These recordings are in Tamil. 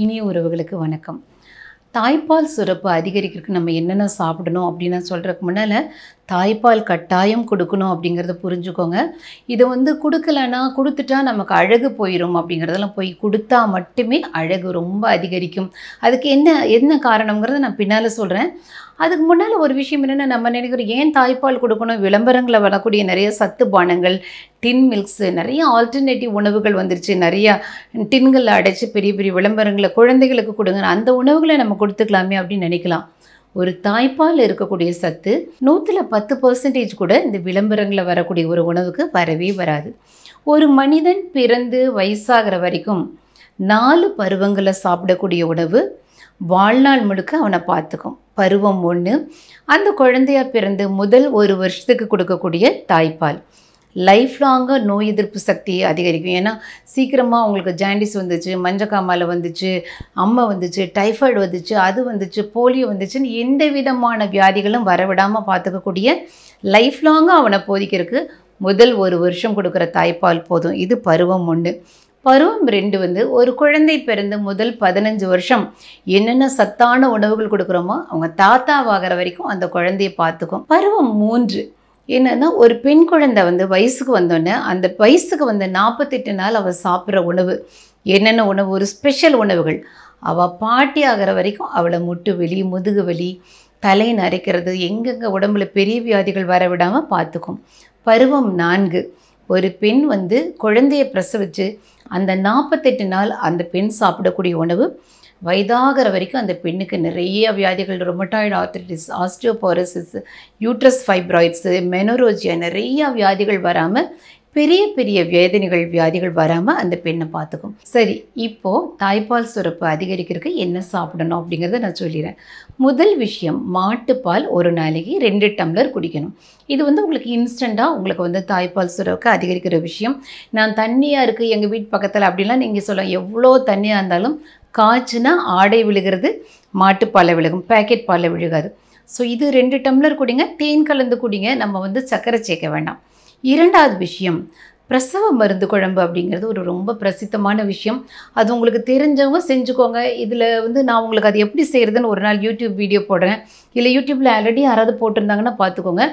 இனிய உறவுகளுக்கு வணக்கம் தாய்ப்பால் சுரப்பு அதிகரிக்கிறதுக்கு நம்ம என்னென்ன சாப்பிடணும் அப்படின்னு நான் சொல்கிறதுக்கு முன்னால் தாய்ப்பால் கட்டாயம் கொடுக்கணும் அப்படிங்கிறத புரிஞ்சுக்கோங்க இதை வந்து கொடுக்கலன்னா கொடுத்துட்டா நமக்கு அழகு போயிடும் அப்படிங்கிறதெல்லாம் போய் கொடுத்தா மட்டுமே அழகு ரொம்ப அதிகரிக்கும் அதுக்கு என்ன என்ன காரணங்கிறத நான் பின்னால் சொல்கிறேன் அதுக்கு முன்னால் ஒரு விஷயம் என்னென்னா நம்ம நினைக்கிறோம் ஏன் தாய்ப்பால் கொடுக்கணும் விளம்பரங்களை வரக்கூடிய நிறைய சத்து பானங்கள் டின் மில்க்ஸு நிறைய ஆல்டர்னேட்டிவ் உணவுகள் வந்துருச்சு நிறையா டின்களில் அடைச்சி பெரிய பெரிய விளம்பரங்களை குழந்தைகளுக்கு கொடுங்க அந்த உணவுகளை நம்ம கொடுத்துக்கலாமே அப்படின்னு நினைக்கலாம் ஒரு தாய்ப்பால் இருக்கக்கூடிய சத்து நூற்றில் பத்து பர்சன்டேஜ் கூட இந்த விளம்பரங்களில் வரக்கூடிய ஒரு உணவுக்கு வரவே வராது ஒரு மனிதன் பிறந்து வயசாகிற வரைக்கும் நாலு பருவங்களை சாப்பிடக்கூடிய உணவு வாழ்நாள் முழுக்க அவனை பார்த்துக்கும் பருவம் ஒன்று அந்த குழந்தையாக பிறந்து முதல் ஒரு வருஷத்துக்கு கொடுக்கக்கூடிய தாய்ப்பால் லைஃப் லாங்காக நோய் எதிர்ப்பு சக்தி அதிகரிக்கும் ஏன்னா சீக்கிரமாக உங்களுக்கு ஜாண்டிஸ் வந்துச்சு மஞ்சக்காமலை வந்துச்சு அம்மை வந்துச்சு டைஃபாய்டு வந்துச்சு அது வந்துச்சு போலியோ வந்துச்சுன்னு எந்த விதமான வியாதிகளும் வரவிடாமல் பார்த்துக்கக்கூடிய லைஃப் லாங்காக அவனை போதிக்கிறதுக்கு முதல் ஒரு வருஷம் கொடுக்குற தாய்ப்பால் போதும் இது பருவம் ஒன்று பருவம் ரெண்டு வந்து ஒரு குழந்தை பிறந்து முதல் பதினஞ்சு வருஷம் என்னென்ன சத்தான உணவுகள் கொடுக்குறோமோ அவங்க தாத்தாவாகிற வரைக்கும் அந்த குழந்தையை பார்த்துக்கும் பருவம் மூன்று என்னென்னா ஒரு பெண் குழந்தை வந்து வயசுக்கு வந்தோடனே அந்த வயசுக்கு வந்த நாற்பத்தெட்டு நாள் அவள் சாப்பிட்ற உணவு என்னென்ன உணவு ஒரு ஸ்பெஷல் உணவுகள் அவள் பாட்டி ஆகிற வரைக்கும் அவளை முட்டு வலி முதுகு வலி தலை நரைக்கிறது எங்கெங்கே உடம்புல பெரிய வியாதிகள் வர விடாமல் பார்த்துக்கும் பருவம் நான்கு ஒரு பெண் வந்து குழந்தையை பிரசவித்து அந்த நாற்பத்தெட்டு நாள் அந்த பெண் சாப்பிடக்கூடிய உணவு வயதாகிற வரைக்கும் அந்த பெண்ணுக்கு நிறைய வியாதிகள் ரொமட்டாய்டு ஆர்த்திட்டிஸ் ஆஸ்டியோபாரசிஸ் யூட்ரஸ் ஃபைப்ராய்ட்ஸு மெனோரோஜியா நிறைய வியாதிகள் வராமல் பெரிய பெரிய வேதனைகள் வியாதிகள் வராமல் அந்த பெண்ணை பார்த்துக்கும் சரி இப்போது தாய்ப்பால் சுரப்பு அதிகரிக்கிறதுக்கு என்ன சாப்பிடணும் அப்படிங்கிறத நான் சொல்லிடுறேன் முதல் விஷயம் மாட்டுப்பால் ஒரு நாளைக்கு ரெண்டு டம்ளர் குடிக்கணும் இது வந்து உங்களுக்கு இன்ஸ்டண்ட்டாக உங்களுக்கு வந்து தாய்ப்பால் சுரப்பு அதிகரிக்கிற விஷயம் நான் தண்ணியாக இருக்குது எங்கள் வீட்டு பக்கத்தில் அப்படிலாம் நீங்கள் சொல்லலாம் எவ்வளோ தண்ணியாக இருந்தாலும் காய்ச்சுனா ஆடை விழுகிறது மாட்டுப்பாலை விழுகும் பேக்கெட் பாலை விழுகாது ஸோ இது ரெண்டு டம்ளர் குடிங்க தேன் கலந்து குடிங்க நம்ம வந்து சர்க்கரை சேர்க்க வேண்டாம் இரண்டாவது விஷயம் பிரசவ மருந்து குழம்பு அப்படிங்கிறது ஒரு ரொம்ப பிரசித்தமான விஷயம் அது உங்களுக்கு தெரிஞ்சவங்க செஞ்சுக்கோங்க இதில் வந்து நான் உங்களுக்கு அது எப்படி செய்கிறதுன்னு ஒரு நாள் யூடியூப் வீடியோ போடுறேன் இல்லை யூடியூப்பில் ஆல்ரெடி யாராவது போட்டிருந்தாங்கன்னா பார்த்துக்கோங்க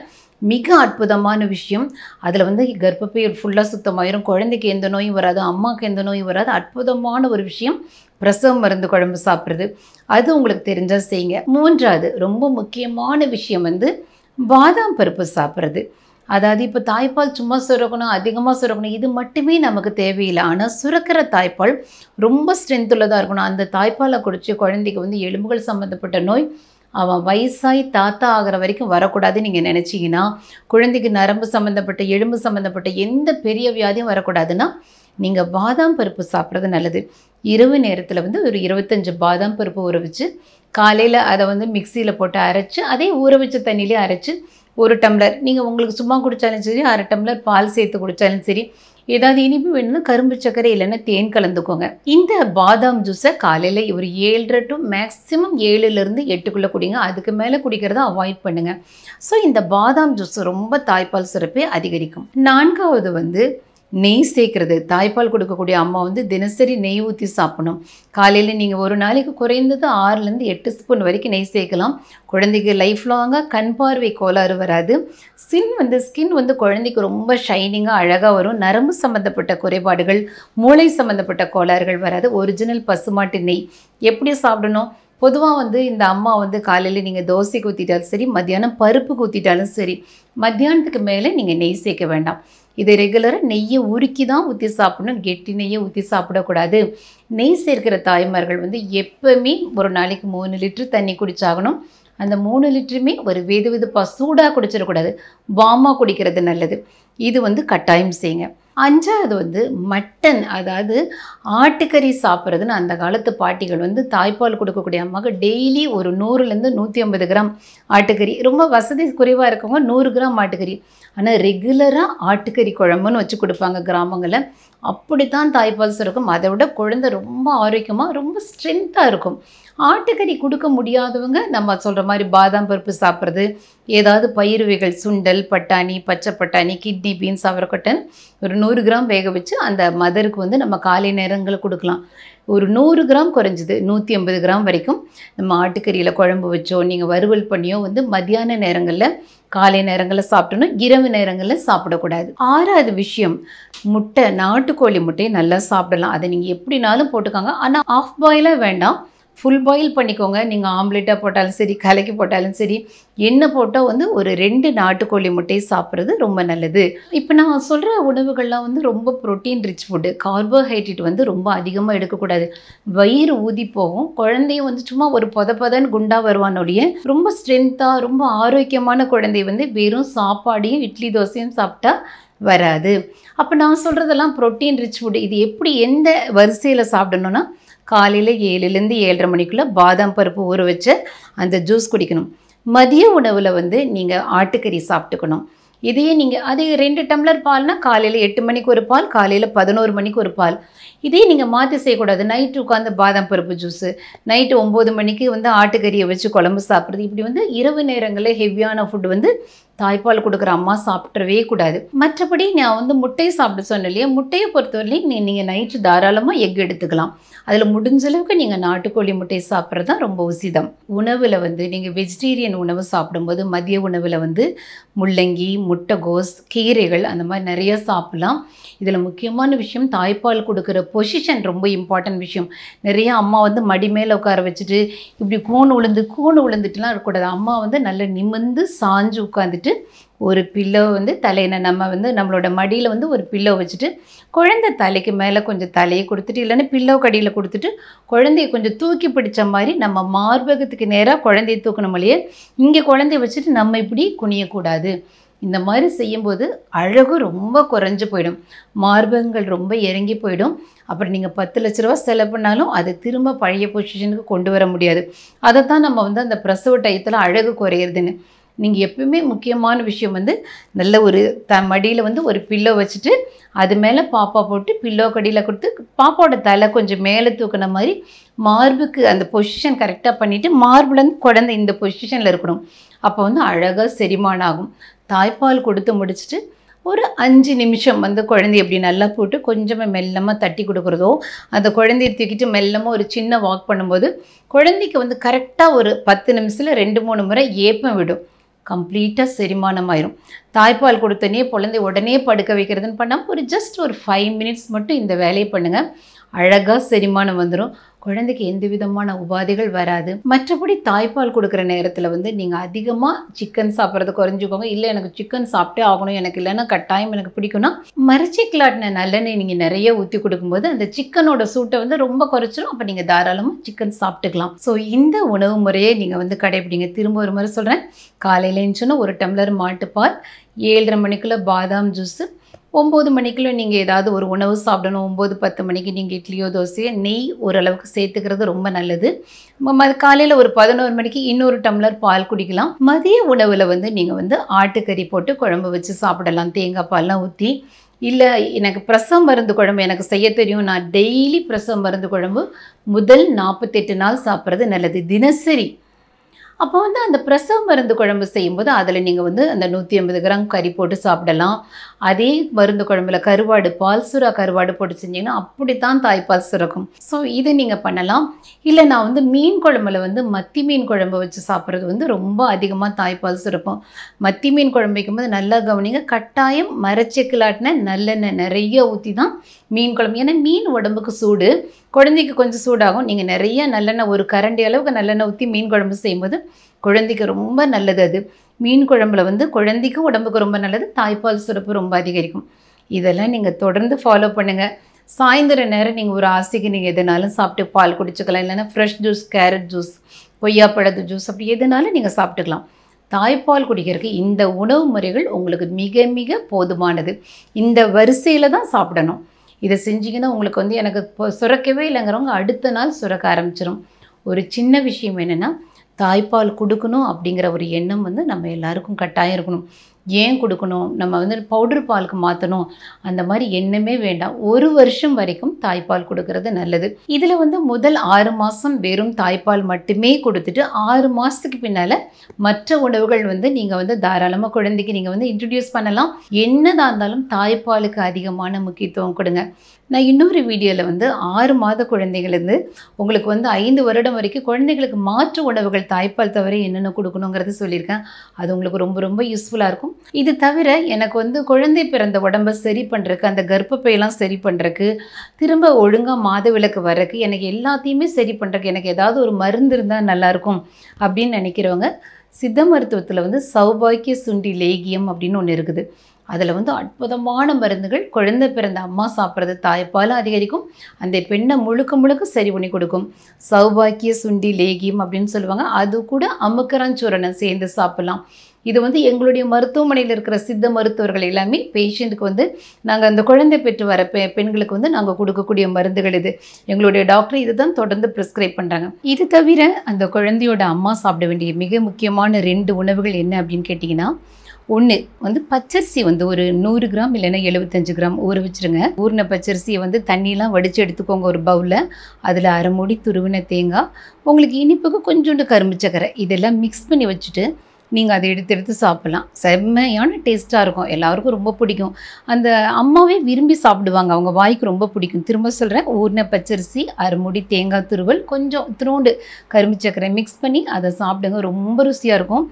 மிக அற்புதமான விஷயம் அதில் வந்து கர்ப்பப்பை ஃபுல்லாக சுத்தமாயிரும் குழந்தைக்கு எந்த நோயும் வராது அம்மாவுக்கு எந்த நோயும் வராது அற்புதமான ஒரு விஷயம் பிரசவம் மருந்து குழம்பு சாப்பிட்றது அது உங்களுக்கு தெரிஞ்சால் செய்யுங்க மூன்றாவது ரொம்ப முக்கியமான விஷயம் வந்து பாதாம் பருப்பு சாப்பிட்றது அதாவது இப்போ தாய்ப்பால் சும்மா சுரக்கணும் அதிகமாக சுரக்கணும் இது மட்டுமே நமக்கு தேவையில்லை ஆனால் சுரக்கிற தாய்ப்பால் ரொம்ப ஸ்ட்ரென்த் உள்ளதாக இருக்கணும் அந்த தாய்ப்பாலை குடித்து குழந்தைக்கு வந்து எலும்புகள் சம்மந்தப்பட்ட நோய் அவன் வயசாகி தாத்தா ஆகிற வரைக்கும் வரக்கூடாதுன்னு நீங்கள் நினச்சிங்கன்னா குழந்தைக்கு நரம்பு சம்மந்தப்பட்ட எலும்பு சம்மந்தப்பட்ட எந்த பெரிய வியாதியும் வரக்கூடாதுன்னா நீங்கள் பாதாம் பருப்பு சாப்பிட்றது நல்லது இரவு நேரத்தில் வந்து ஒரு இருபத்தஞ்சி பாதாம் பருப்பு ஊற வச்சு காலையில் அதை வந்து மிக்சியில் போட்டு அரைச்சி அதே ஊற வச்ச தண்ணியிலே அரைச்சி ஒரு டம்ளர் நீங்கள் உங்களுக்கு சும்மா குடித்தாலும் சரி அரை டம்ளர் பால் சேர்த்து குடித்தாலும் சரி ஏதாவது இனிப்பு வேணும்னா கரும்பு சர்க்கரை இல்லைன்னா தேன் கலந்துக்கோங்க இந்த பாதாம் ஜூஸை காலையில் ஒரு ஏழரை டு மேக்ஸிமம் ஏழுலேருந்து எட்டுக்குள்ளே குடிங்க அதுக்கு மேலே குடிக்கிறத அவாய்ட் பண்ணுங்கள் ஸோ இந்த பாதாம் ஜூஸ் ரொம்ப தாய்ப்பால் சுரப்பை அதிகரிக்கும் நான்காவது வந்து நெய் சேர்க்குறது தாய்ப்பால் கொடுக்கக்கூடிய அம்மா வந்து தினசரி நெய் ஊற்றி சாப்பிடணும் காலையில் நீங்கள் ஒரு நாளைக்கு குறைந்தது ஆறுலேருந்து எட்டு ஸ்பூன் வரைக்கும் நெய் சேர்க்கலாம் குழந்தைக்கு லைஃப் லாங்காக கண் பார்வை கோளாறு வராது ஸ்கின் வந்து ஸ்கின் வந்து குழந்தைக்கு ரொம்ப ஷைனிங்காக அழகாக வரும் நரம்பு சம்மந்தப்பட்ட குறைபாடுகள் மூளை சம்மந்தப்பட்ட கோளாறுகள் வராது ஒரிஜினல் பசுமாட்டு நெய் எப்படி சாப்பிடணும் பொதுவாக வந்து இந்த அம்மா வந்து காலையில் நீங்கள் தோசை ஊற்றிட்டாலும் சரி மத்தியானம் பருப்பு ஊற்றிட்டாலும் சரி மத்தியானத்துக்கு மேலே நீங்கள் நெய் சேர்க்க வேண்டாம் இதை ரெகுலராக நெய்யை உருக்கி தான் ஊற்றி சாப்பிடணும் கெட்டி நெய்யை ஊற்றி சாப்பிடக்கூடாது நெய் சேர்க்கிற தாய்மார்கள் வந்து எப்போவுமே ஒரு நாளைக்கு மூணு லிட்ரு தண்ணி குடிச்சாகணும் அந்த மூணு லிட்டருமே ஒரு வெது வெதுப்பாக சூடாக குடிச்சிடக்கூடாது வாமாக குடிக்கிறது நல்லது இது வந்து கட்டாயம் செய்யுங்க அஞ்சாவது வந்து மட்டன் அதாவது ஆட்டுக்கறி சாப்பிட்றதுன்னு அந்த காலத்து பாட்டிகள் வந்து தாய்ப்பால் கொடுக்கக்கூடிய அம்மாக டெய்லி ஒரு நூறுலேருந்து நூற்றி ஐம்பது கிராம் ஆட்டுக்கறி ரொம்ப வசதி குறைவாக இருக்கவங்க நூறு கிராம் ஆட்டுக்கறி ஆனால் ரெகுலராக ஆட்டுக்கறி குழம்புன்னு வச்சு கொடுப்பாங்க கிராமங்களில் அப்படி தான் தாய்ப்பால் சுரக்கும் அதை விட குழந்தை ரொம்ப ஆரோக்கியமாக ரொம்ப ஸ்ட்ரென்த்தாக இருக்கும் ஆட்டுக்கறி கொடுக்க முடியாதவங்க நம்ம சொல்கிற மாதிரி பாதாம் பருப்பு சாப்பிட்றது ஏதாவது பயிர் வகைகள் சுண்டல் பட்டாணி பச்சை பட்டாணி கிட்னி பீன்ஸ் அவரைக்கொட்டன் ஒரு நூறு கிராம் வேக வச்சு அந்த மதருக்கு வந்து நம்ம காலை நேரங்களை கொடுக்கலாம் ஒரு நூறு கிராம் குறைஞ்சது நூற்றி ஐம்பது கிராம் வரைக்கும் நம்ம ஆட்டுக்கறியில் குழம்பு வச்சோ நீங்கள் வறுவல் பண்ணியோ வந்து மத்தியான நேரங்களில் காலை நேரங்களில் சாப்பிடணும் இரவு நேரங்களில் சாப்பிடக்கூடாது ஆறாவது விஷயம் முட்டை நாட்டுக்கோழி முட்டையை நல்லா சாப்பிடலாம் அதை நீங்கள் எப்படினாலும் போட்டுக்காங்க ஆனால் ஆஃப் பாயிலாக வேண்டாம் ஃபுல் பாயில் பண்ணிக்கோங்க நீங்கள் ஆம்லெட்டாக போட்டாலும் சரி கலக்கி போட்டாலும் சரி என்ன போட்டால் வந்து ஒரு ரெண்டு நாட்டுக்கோழி முட்டையை சாப்பிட்றது ரொம்ப நல்லது இப்போ நான் சொல்கிற உணவுகள்லாம் வந்து ரொம்ப ப்ரோட்டீன் ரிச் ஃபுட்டு கார்போஹைட்ரேட் வந்து ரொம்ப அதிகமாக எடுக்கக்கூடாது வயிறு ஊதி போகும் குழந்தையும் வந்து சும்மா ஒரு பொத பொதன்னு குண்டாக வருவானோடைய ரொம்ப ஸ்ட்ரென்த்தாக ரொம்ப ஆரோக்கியமான குழந்தை வந்து வெறும் சாப்பாடையும் இட்லி தோசையும் சாப்பிட்டா வராது அப்போ நான் சொல்கிறதெல்லாம் ப்ரோட்டீன் ரிச் ஃபுட் இது எப்படி எந்த வரிசையில் சாப்பிடணுன்னா காலையில் ஏழுலேருந்து ஏழரை மணிக்குள்ளே பாதாம் பருப்பு ஊற வச்சு அந்த ஜூஸ் குடிக்கணும் மதிய உணவில் வந்து நீங்கள் ஆட்டுக்கறி சாப்பிட்டுக்கணும் இதையே நீங்கள் அது ரெண்டு டம்ளர் பால்னால் காலையில் எட்டு மணிக்கு ஒரு பால் காலையில் பதினோரு மணிக்கு ஒரு பால் இதே நீங்கள் மாற்றி செய்யக்கூடாது நைட்டு உட்காந்து பாதாம் பருப்பு ஜூஸு நைட்டு ஒம்பது மணிக்கு வந்து ஆட்டுக்கறியை வச்சு குழம்பு சாப்பிட்றது இப்படி வந்து இரவு நேரங்களில் ஹெவியான ஃபுட் வந்து தாய்ப்பால் கொடுக்குற அம்மா சாப்பிட்றவே கூடாது மற்றபடி நான் வந்து முட்டையை சாப்பிட சொன்னேன் இல்லையா முட்டையை பொறுத்தவரையிலையும் நீ நீங்கள் நைட்டு தாராளமாக எக் எடுத்துக்கலாம் அதில் முடிஞ்ச அளவுக்கு நீங்கள் நாட்டுக்கோழி முட்டையை சாப்பிட்றது தான் ரொம்ப உசிதம் உணவில் வந்து நீங்கள் வெஜிடேரியன் உணவு சாப்பிடும்போது மதிய உணவில் வந்து முள்ளங்கி முட்டைகோஸ் கீரைகள் அந்த மாதிரி நிறைய சாப்பிட்லாம் இதில் முக்கியமான விஷயம் தாய்ப்பால் கொடுக்குற பொசிஷன் ரொம்ப இம்பார்ட்டன்ட் விஷயம் நிறைய அம்மா வந்து மடி மேலே உட்கார வச்சுட்டு இப்படி கூணு உளுந்து கூணு உளுந்துட்டுலாம் இருக்கக்கூடாது அம்மா வந்து நல்லா நிமிந்து சாஞ்சு உட்காந்துட்டு ஒரு பில்லோ வந்து தலையின நம்ம வந்து நம்மளோட மடியில் வந்து ஒரு பில்லோ வச்சுட்டு குழந்தை தலைக்கு மேலே கொஞ்சம் தலையை கொடுத்துட்டு இல்லைன்னா பில்லோ கடியில் கொடுத்துட்டு குழந்தைய கொஞ்சம் தூக்கி பிடிச்ச மாதிரி நம்ம மார்பகத்துக்கு நேராக குழந்தைய தூக்கணும் இல்லையே இங்கே குழந்தைய வச்சுட்டு நம்ம இப்படி குனியக்கூடாது இந்த மாதிரி செய்யும்போது அழகு ரொம்ப குறைஞ்சி போயிடும் மார்பகங்கள் ரொம்ப இறங்கி போயிடும் அப்புறம் நீங்கள் பத்து லட்ச ரூபா செலவு பண்ணாலும் அது திரும்ப பழைய பொசிஷனுக்கு கொண்டு வர முடியாது அதை தான் நம்ம வந்து அந்த பிரசவ டயத்தில் அழகு குறையிறதுன்னு நீங்கள் எப்பயுமே முக்கியமான விஷயம் வந்து நல்ல ஒரு த மடியில் வந்து ஒரு பில்லோ வச்சுட்டு அது மேலே பாப்பா போட்டு பில்லோ கடியில் கொடுத்து பாப்பாவோட தலை கொஞ்சம் மேலே தூக்கின மாதிரி மார்புக்கு அந்த பொசிஷன் கரெக்டாக பண்ணிவிட்டு மார்புலேருந்து குழந்தை இந்த பொசிஷனில் இருக்கணும் அப்போ வந்து அழகாக செரிமானம் ஆகும் தாய்ப்பால் கொடுத்து முடிச்சுட்டு ஒரு அஞ்சு நிமிஷம் வந்து குழந்தைய அப்படி நல்லா போட்டு கொஞ்சமாக மெல்லமாக தட்டி கொடுக்குறதோ அந்த குழந்தைய தூக்கிட்டு மெல்லமாக ஒரு சின்ன வாக் பண்ணும்போது குழந்தைக்கு வந்து கரெக்டாக ஒரு பத்து நிமிஷத்தில் ரெண்டு மூணு முறை ஏப்பம் விடும் கம்ப்ளீட்டாக செரிமானம் ஆயிரும் தாய்ப்பால் கொடுத்தனே குழந்தை உடனே படுக்க வைக்கிறதுன்னு பண்ணாமல் ஒரு ஜஸ்ட் ஒரு ஃபைவ் மினிட்ஸ் மட்டும் இந்த வேலையை பண்ணுங்கள் அழகாக செரிமானம் வந்துடும் குழந்தைக்கு எந்த விதமான உபாதைகள் வராது மற்றபடி தாய்ப்பால் கொடுக்குற நேரத்தில் வந்து நீங்கள் அதிகமாக சிக்கன் சாப்பிட்றது குறைஞ்சிக்கோங்க இல்லை எனக்கு சிக்கன் சாப்பிட்டே ஆகணும் எனக்கு இல்லைன்னா கட்டாயம் எனக்கு பிடிக்கும்னா கிளாட்டின நல்லெண்ணெய் நீங்கள் நிறைய ஊற்றி கொடுக்கும்போது அந்த சிக்கனோட சூட்டை வந்து ரொம்ப குறைச்சிரும் அப்போ நீங்கள் தாராளமாக சிக்கன் சாப்பிட்டுக்கலாம் ஸோ இந்த உணவு முறையை நீங்கள் வந்து கடைப்பிடிங்க திரும்ப ஒரு முறை சொல்கிறேன் காலையில் எழுந்துச்சுன்னா ஒரு டம்ளர் மாட்டுப்பால் ஏழரை மணிக்குள்ளே பாதாம் ஜூஸு ஒம்பது மணிக்குள்ளே நீங்கள் ஏதாவது ஒரு உணவு சாப்பிடணும் ஒம்பது பத்து மணிக்கு நீங்கள் இட்லியோ தோசையோ நெய் ஓரளவுக்கு சேர்த்துக்கிறது ரொம்ப நல்லது காலையில் ஒரு பதினோரு மணிக்கு இன்னொரு டம்ளர் பால் குடிக்கலாம் மதிய உணவில் வந்து நீங்கள் வந்து ஆட்டுக்கறி போட்டு குழம்பு வச்சு சாப்பிடலாம் தேங்காய் பால்லாம் ஊற்றி இல்லை எனக்கு பிரசவம் மருந்து குழம்பு எனக்கு செய்ய தெரியும் நான் டெய்லி பிரசவ மருந்து குழம்பு முதல் நாற்பத்தெட்டு நாள் சாப்பிட்றது நல்லது தினசரி அப்போ வந்து அந்த பிரசவ மருந்து குழம்பு செய்யும்போது அதில் நீங்கள் வந்து அந்த நூற்றி ஐம்பது கிராம் கறி போட்டு சாப்பிடலாம் அதே மருந்து குழம்புல கருவாடு பால் சுறா கருவாடு போட்டு செஞ்சிங்கன்னா அப்படி தான் தாய்ப்பால் சுரக்கும் ஸோ இதை நீங்கள் பண்ணலாம் இல்லை நான் வந்து மீன் குழம்புல வந்து மத்தி மீன் குழம்பு வச்சு சாப்பிட்றது வந்து ரொம்ப அதிகமாக தாய்ப்பால் சுரக்கும் மத்தி மீன் குழம்பு போது நல்லா கவனிங்க கட்டாயம் மரச்செக்கிலாட்டின நல்லெண்ணெய் நிறைய ஊற்றி தான் மீன் குழம்பு ஏன்னா மீன் உடம்புக்கு சூடு குழந்தைக்கு கொஞ்சம் சூடாகும் நீங்கள் நிறைய நல்லெண்ணெய் ஒரு கரண்டி அளவுக்கு நல்லெண்ணெய் ஊற்றி மீன் குழம்பு செய்யும்போது குழந்தைக்கு ரொம்ப நல்லது அது மீன் குழம்புல வந்து குழந்தைக்கு உடம்புக்கு ரொம்ப நல்லது தாய்ப்பால் சுரப்பு ரொம்ப அதிகரிக்கும் இதெல்லாம் நீங்கள் தொடர்ந்து ஃபாலோ பண்ணுங்கள் சாயந்தர நேரம் நீங்கள் ஒரு ஆசைக்கு நீங்கள் எதுனாலும் சாப்பிட்டு பால் குடிச்சுக்கலாம் இல்லைன்னா ஃப்ரெஷ் ஜூஸ் கேரட் ஜூஸ் கொய்யாப்பழத்து ஜூஸ் அப்படி எதுனாலும் நீங்கள் சாப்பிட்டுக்கலாம் தாய்ப்பால் குடிக்கிறதுக்கு இந்த உணவு முறைகள் உங்களுக்கு மிக மிக போதுமானது இந்த வரிசையில் தான் சாப்பிடணும் இதை செஞ்சிங்கன்னா உங்களுக்கு வந்து எனக்கு இப்போ சுரக்கவே இல்லைங்கிறவங்க அடுத்த நாள் சுரக்க ஆரம்பிச்சிடும் ஒரு சின்ன விஷயம் என்னென்னா தாய்ப்பால் கொடுக்கணும் அப்படிங்கிற ஒரு எண்ணம் வந்து நம்ம எல்லாருக்கும் கட்டாயம் இருக்கணும் ஏன் கொடுக்கணும் நம்ம வந்து பவுடர் பாலுக்கு மாற்றணும் அந்த மாதிரி என்னமே வேண்டாம் ஒரு வருஷம் வரைக்கும் தாய்ப்பால் கொடுக்கறது நல்லது இதில் வந்து முதல் ஆறு மாதம் வெறும் தாய்ப்பால் மட்டுமே கொடுத்துட்டு ஆறு மாதத்துக்கு பின்னால் மற்ற உணவுகள் வந்து நீங்கள் வந்து தாராளமாக குழந்தைக்கு நீங்கள் வந்து இன்ட்ரடியூஸ் பண்ணலாம் என்னதான் இருந்தாலும் தாய்ப்பாலுக்கு அதிகமான முக்கியத்துவம் கொடுங்க நான் இன்னொரு வீடியோவில் வந்து ஆறு மாத குழந்தைகள்ந்து உங்களுக்கு வந்து ஐந்து வருடம் வரைக்கும் குழந்தைகளுக்கு மாற்று உணவுகள் தாய்ப்பால் தவிர என்னென்ன கொடுக்கணுங்கிறது சொல்லியிருக்கேன் அது உங்களுக்கு ரொம்ப ரொம்ப யூஸ்ஃபுல்லாக இருக்கும் இது தவிர எனக்கு வந்து குழந்தை பிறந்த உடம்பை சரி பண்ணுறக்கு அந்த கர்ப்பப்பையெல்லாம் சரி பண்ணுறக்கு திரும்ப ஒழுங்காக மாத விளக்கு வரக்கு எனக்கு எல்லாத்தையுமே சரி பண்ணுறக்கு எனக்கு ஏதாவது ஒரு மருந்து இருந்தால் நல்லாயிருக்கும் அப்படின்னு நினைக்கிறவங்க சித்த மருத்துவத்தில் வந்து சௌபாக்கிய சுண்டி லேகியம் அப்படின்னு ஒன்று இருக்குது அதில் வந்து அற்புதமான மருந்துகள் குழந்தை பிறந்த அம்மா சாப்பிட்றது தாய்ப்பாலும் அதிகரிக்கும் அந்த பெண்ணை முழுக்க முழுக்க சரி பண்ணி கொடுக்கும் சௌபாக்கிய சுண்டி லேகியம் அப்படின்னு சொல்லுவாங்க அது கூட அமுக்கரஞ்சூரனை சேர்ந்து சாப்பிட்லாம் இது வந்து எங்களுடைய மருத்துவமனையில் இருக்கிற சித்த மருத்துவர்கள் எல்லாமே பேஷண்ட்டுக்கு வந்து நாங்கள் அந்த குழந்தை பெற்று வர பெ பெண்களுக்கு வந்து நாங்கள் கொடுக்கக்கூடிய மருந்துகள் இது எங்களுடைய டாக்டர் இது தான் தொடர்ந்து ப்ரிஸ்கிரைப் பண்ணுறாங்க இது தவிர அந்த குழந்தையோட அம்மா சாப்பிட வேண்டிய மிக முக்கியமான ரெண்டு உணவுகள் என்ன அப்படின்னு கேட்டிங்கன்னா ஒன்று வந்து பச்சரிசி வந்து ஒரு நூறு கிராம் இல்லைன்னா எழுபத்தஞ்சு கிராம் ஊற வச்சுருங்க ஊறின பச்சரிசியை வந்து தண்ணியெலாம் வடித்து எடுத்துக்கோங்க ஒரு பவுலில் அதில் அரை மூடி துருவின தேங்காய் உங்களுக்கு இனிப்புக்கு கொஞ்சோண்டு கரும்பு சக்கரை இதெல்லாம் மிக்ஸ் பண்ணி வச்சுட்டு நீங்கள் அதை எடுத்து எடுத்து சாப்பிட்லாம் செம்மையான டேஸ்ட்டாக இருக்கும் எல்லாருக்கும் ரொம்ப பிடிக்கும் அந்த அம்மாவே விரும்பி சாப்பிடுவாங்க அவங்க வாய்க்கு ரொம்ப பிடிக்கும் திரும்ப சொல்கிறேன் ஊர்ன பச்சரிசி அரைமுடி தேங்காய் துருவல் கொஞ்சம் திருண்டு கரும்பு சக்கரை மிக்ஸ் பண்ணி அதை சாப்பிடுங்க ரொம்ப ருசியாக இருக்கும்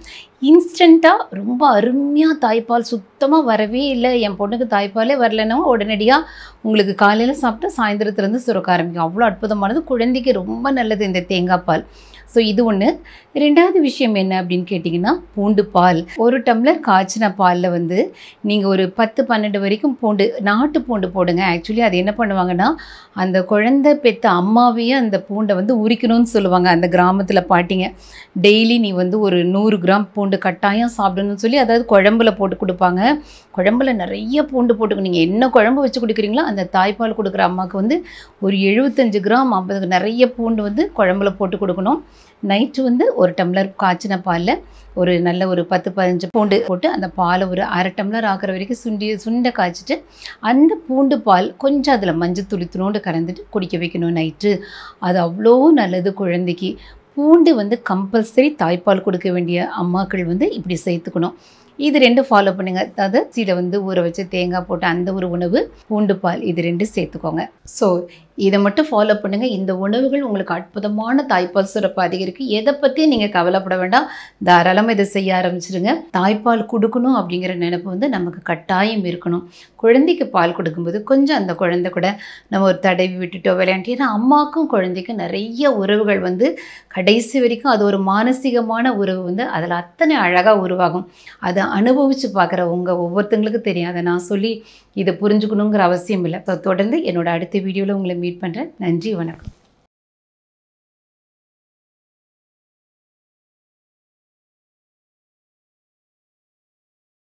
இன்ஸ்டண்ட்டாக ரொம்ப அருமையாக தாய்ப்பால் சுத்தமாக வரவே இல்லை என் பொண்ணுக்கு தாய்ப்பாலே வரலன்னா உடனடியாக உங்களுக்கு காலையில் சாப்பிட்டு சாயந்தரத்துலேருந்து சுரக்க ஆரம்பிக்கும் அவ்வளோ அற்புதமானது குழந்தைக்கு ரொம்ப நல்லது இந்த தேங்காய் பால் ஸோ இது ஒன்று ரெண்டாவது விஷயம் என்ன அப்படின்னு கேட்டிங்கன்னா பூண்டு பால் ஒரு டம்ளர் காய்ச்சின பாலில் வந்து நீங்கள் ஒரு பத்து பன்னெண்டு வரைக்கும் பூண்டு நாட்டு பூண்டு போடுங்க ஆக்சுவலி அது என்ன பண்ணுவாங்கன்னா அந்த குழந்தை பெற்ற அம்மாவையும் அந்த பூண்டை வந்து உரிக்கணும்னு சொல்லுவாங்க அந்த கிராமத்தில் பாட்டிங்க டெய்லி நீ வந்து ஒரு நூறு கிராம் பூண்டு பூண்டு கட்டாயம் சாப்பிடணும்னு சொல்லி அதாவது குழம்புல போட்டு கொடுப்பாங்க குழம்புல நிறைய பூண்டு போட்டு நீங்கள் என்ன குழம்பு வச்சு கொடுக்குறீங்களோ அந்த தாய்ப்பால் கொடுக்குற அம்மாவுக்கு வந்து ஒரு எழுபத்தஞ்சு கிராம் ஐம்பது நிறைய பூண்டு வந்து குழம்புல போட்டு கொடுக்கணும் நைட்டு வந்து ஒரு டம்ளர் காய்ச்சின பாலில் ஒரு நல்ல ஒரு பத்து பதினஞ்சு பூண்டு போட்டு அந்த பாலை ஒரு அரை டம்ளர் ஆக்கிற வரைக்கும் சுண்டி சுண்டை காய்ச்சிட்டு அந்த பூண்டு பால் கொஞ்சம் அதில் மஞ்சள் துளித்துணோண்டு கலந்துட்டு குடிக்க வைக்கணும் நைட்டு அது அவ்வளோ நல்லது குழந்தைக்கு பூண்டு வந்து கம்பல்சரி தாய்ப்பால் கொடுக்க வேண்டிய அம்மாக்கள் வந்து இப்படி சேர்த்துக்கணும் இது ரெண்டும் ஃபாலோ பண்ணுங்கள் அதாவது சீடை வந்து ஊற வச்சு தேங்காய் போட்டு அந்த ஒரு உணவு பூண்டு பால் இது ரெண்டும் சேர்த்துக்கோங்க ஸோ இதை மட்டும் ஃபாலோ பண்ணுங்கள் இந்த உணவுகள் உங்களுக்கு அற்புதமான தாய்ப்பால் சுரப்பு அதிகரிக்கும் எதை பற்றியும் நீங்கள் கவலைப்பட வேண்டாம் தாராளமாக இதை செய்ய ஆரம்பிச்சிருங்க தாய்ப்பால் கொடுக்கணும் அப்படிங்கிற நினைப்பு வந்து நமக்கு கட்டாயம் இருக்கணும் குழந்தைக்கு பால் கொடுக்கும்போது கொஞ்சம் அந்த குழந்தை கூட நம்ம ஒரு தடவி விட்டுட்டோ விளையாண்டு ஏன்னா அம்மாவுக்கும் குழந்தைக்கும் நிறைய உறவுகள் வந்து கடைசி வரைக்கும் அது ஒரு மானசீகமான உறவு வந்து அதில் அத்தனை அழகாக உருவாகும் அதை அனுபவித்து பார்க்குற உங்கள் ஒவ்வொருத்தங்களுக்கும் தெரியும் அதை நான் சொல்லி இதை புரிஞ்சுக்கணுங்கிற அவசியம் இல்லை தொடர்ந்து என்னோட அடுத்த வீடியோவில் உங்களை மீட் பண்ணுறேன் நன்றி வணக்கம்